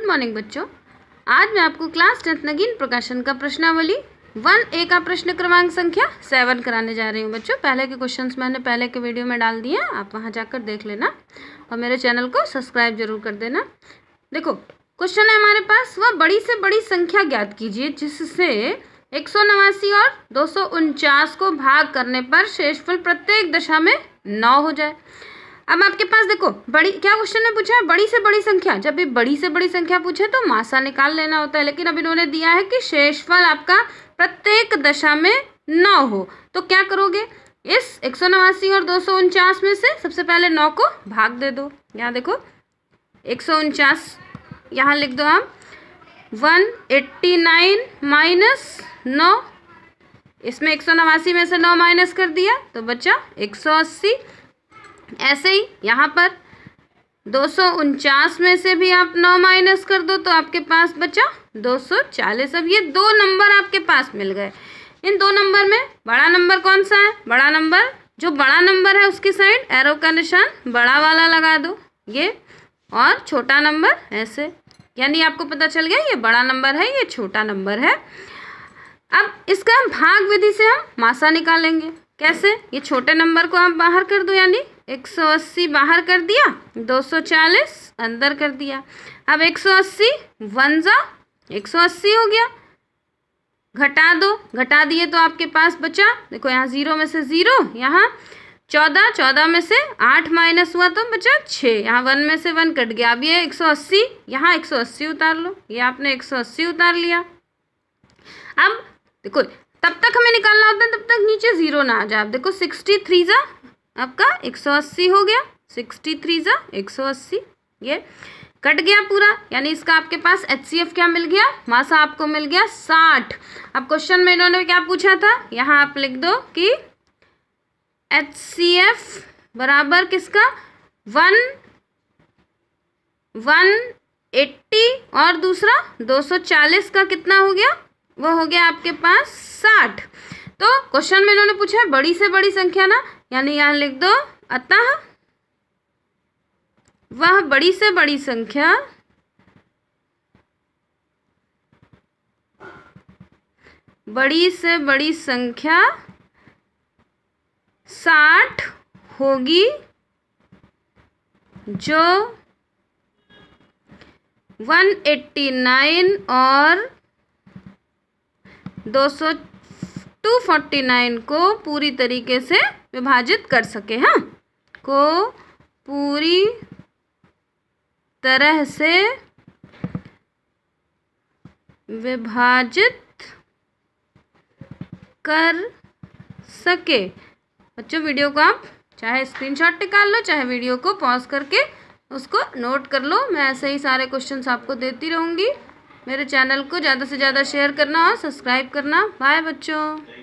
Good morning बच्चों आज मैं आपको क्लास टेंथ नगीन प्रकाशन का प्रश्नावली वन ए का प्रश्न क्रमांक संख्या सेवन कराने जा रही हूँ बच्चों पहले के क्वेश्चंस मैंने पहले के वीडियो में डाल दिए आप वहाँ जाकर देख लेना और मेरे चैनल को सब्सक्राइब जरूर कर देना देखो क्वेश्चन है हमारे पास वह बड़ी से बड़ी संख्या ज्ञात कीजिए जिससे एक और दो को भाग करने पर शेषफल प्रत्येक दशा में नौ हो जाए अब आपके पास देखो बड़ी क्या क्वेश्चन ने पूछा है बड़ी से बड़ी संख्या जब भी बड़ी से बड़ी संख्या पूछे तो मासा निकाल लेना होता है लेकिन अब इन्होंने दिया है कि शेषफल आपका प्रत्येक दशा में नौ हो तो क्या करोगे इस एक सौ नवासी और दो सौ उनचास में से सबसे पहले नौ को भाग दे दो यहाँ देखो एक सौ उनचास यहाँ लिख दो आप वन एट्टी नाइन माइनस नौ इसमें एक सौ नवासी में से नौ माइनस कर दिया तो बचा एक सौ अस्सी ऐसे ही यहाँ पर दो में से भी आप नौ माइनस कर दो तो आपके पास बचा 240 अब ये दो नंबर आपके पास मिल गए इन दो नंबर में बड़ा नंबर कौन सा है बड़ा नंबर जो बड़ा नंबर है उसकी साइड एरो का निशान बड़ा वाला लगा दो ये और छोटा नंबर ऐसे यानी आपको पता चल गया ये बड़ा नंबर है ये छोटा नंबर है अब इसका भाग विधि से हम मासा निकालेंगे कैसे ये छोटे नंबर को आप बाहर कर दो यानी 180 बाहर कर दिया 240 अंदर कर दिया अब 180 वन जा एक हो गया घटा दो घटा दिए तो आपके पास बचा देखो यहाँ ज़ीरो में से ज़ीरो यहाँ चौदह चौदह में से आठ माइनस हुआ तो बचा छः यहाँ वन में से वन कट गया अब ये एक सौ अस्सी यहाँ एक सौ अस्सी उतार लो ये आपने एक सौ अस्सी उतार लिया अब देखो तब तक हमें निकालना होता है तब तक नीचे ज़ीरो ना आ जाए आप देखो सिक्सटी थ्री ज़ा आपका 180 हो गया 63 थ्री ज़ा एक ये कट गया पूरा यानी इसका आपके पास एच क्या मिल गया मासा आपको मिल गया साठ अब क्वेश्चन में इन्होंने क्या पूछा था यहाँ आप लिख दो कि एच सी एफ बराबर किसका वन वन एट्टी और दूसरा दो सौ चालीस का कितना हो गया वो हो गया आपके पास साठ तो क्वेश्चन में इन्होंने पूछा है बड़ी से बड़ी संख्या ना यानी यहाँ लिख दो अतः वह बड़ी से बड़ी संख्या बड़ी से बड़ी संख्या साठ होगी जो वन एट्टी नाइन और दो सौ टू फोर्टी नाइन को पूरी तरीके से विभाजित कर सके हैं हाँ? को पूरी तरह से विभाजित कर सके बच्चों वीडियो को आप चाहे स्क्रीनशॉट निकाल लो चाहे वीडियो को पॉज करके उसको नोट कर लो मैं ऐसे ही सारे क्वेश्चंस आपको देती रहूँगी मेरे चैनल को ज़्यादा से ज़्यादा शेयर करना और सब्सक्राइब करना बाय बच्चों